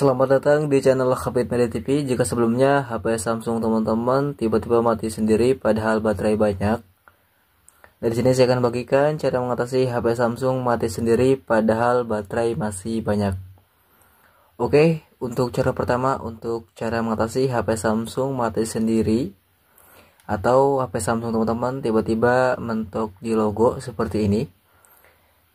Selamat datang di channel Habit Media TV. Jika sebelumnya HP Samsung teman-teman tiba-tiba mati sendiri padahal baterai banyak. Dari sini saya akan bagikan cara mengatasi HP Samsung mati sendiri padahal baterai masih banyak. Oke, untuk cara pertama untuk cara mengatasi HP Samsung mati sendiri atau HP Samsung teman-teman tiba-tiba mentok di logo seperti ini.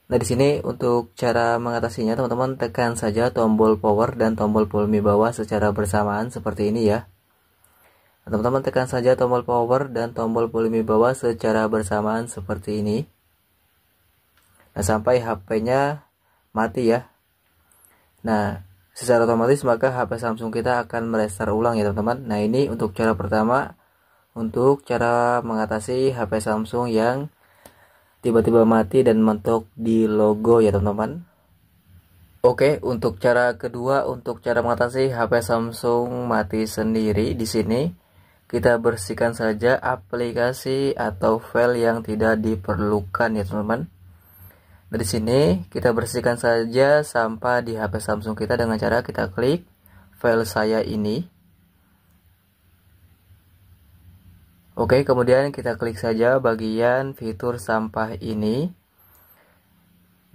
Nah di sini untuk cara mengatasinya teman-teman tekan saja tombol power dan tombol volume bawah secara bersamaan seperti ini ya. Nah, teman-teman nah, tekan saja tombol power dan tombol volume bawah secara bersamaan seperti ini. Nah sampai HP-nya mati ya. Nah secara otomatis maka HP Samsung kita akan merestart ulang ya teman-teman. Nah ini untuk cara pertama untuk cara mengatasi HP Samsung yang tiba-tiba mati dan mentok di logo ya teman-teman Oke, untuk cara kedua, untuk cara mengatasi HP Samsung mati sendiri di sini, kita bersihkan saja aplikasi atau file yang tidak diperlukan ya teman-teman. Nah, di sini, kita bersihkan saja sampah di HP Samsung kita dengan cara kita klik file saya ini. Oke, kemudian kita klik saja bagian fitur sampah ini.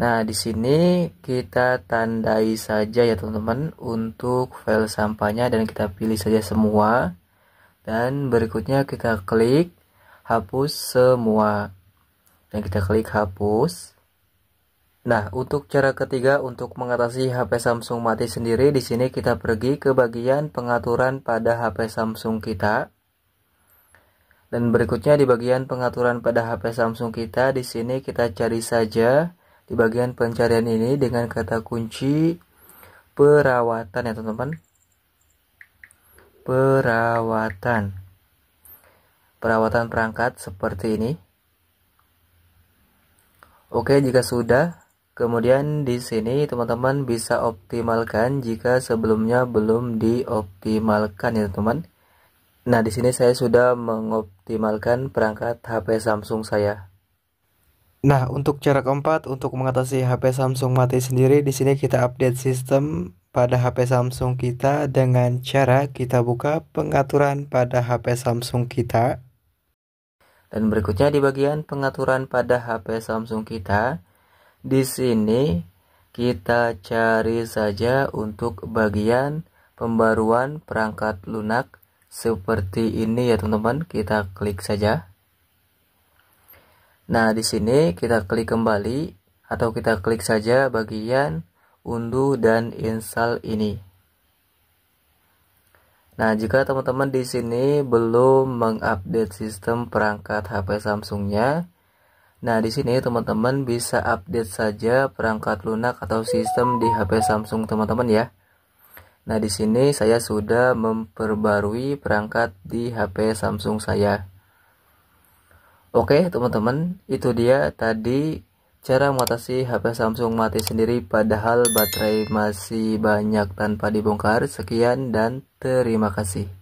Nah, di sini kita tandai saja ya teman-teman untuk file sampahnya dan kita pilih saja semua. Dan berikutnya kita klik hapus semua. Dan kita klik hapus. Nah, untuk cara ketiga untuk mengatasi HP Samsung mati sendiri, di sini kita pergi ke bagian pengaturan pada HP Samsung kita. Dan berikutnya di bagian pengaturan pada HP Samsung kita, di sini kita cari saja di bagian pencarian ini dengan kata kunci perawatan ya teman-teman. Perawatan. Perawatan perangkat seperti ini. Oke, jika sudah, kemudian di sini teman-teman bisa optimalkan jika sebelumnya belum dioptimalkan ya teman-teman. Nah, di sini saya sudah mengoptimalkan perangkat HP Samsung saya. Nah, untuk cara keempat untuk mengatasi HP Samsung mati sendiri, di sini kita update sistem pada HP Samsung kita dengan cara kita buka pengaturan pada HP Samsung kita. Dan berikutnya di bagian pengaturan pada HP Samsung kita, di sini kita cari saja untuk bagian pembaruan perangkat lunak seperti ini ya teman-teman kita klik saja nah di sini kita klik kembali atau kita klik saja bagian unduh dan install ini nah jika teman-teman di sini belum mengupdate sistem perangkat HP Samsungnya nah di sini teman-teman bisa update saja perangkat lunak atau sistem di HP Samsung teman-teman ya Nah, di sini saya sudah memperbarui perangkat di HP Samsung saya. Oke, teman-teman, itu dia tadi cara mengatasi HP Samsung mati sendiri padahal baterai masih banyak tanpa dibongkar. Sekian dan terima kasih.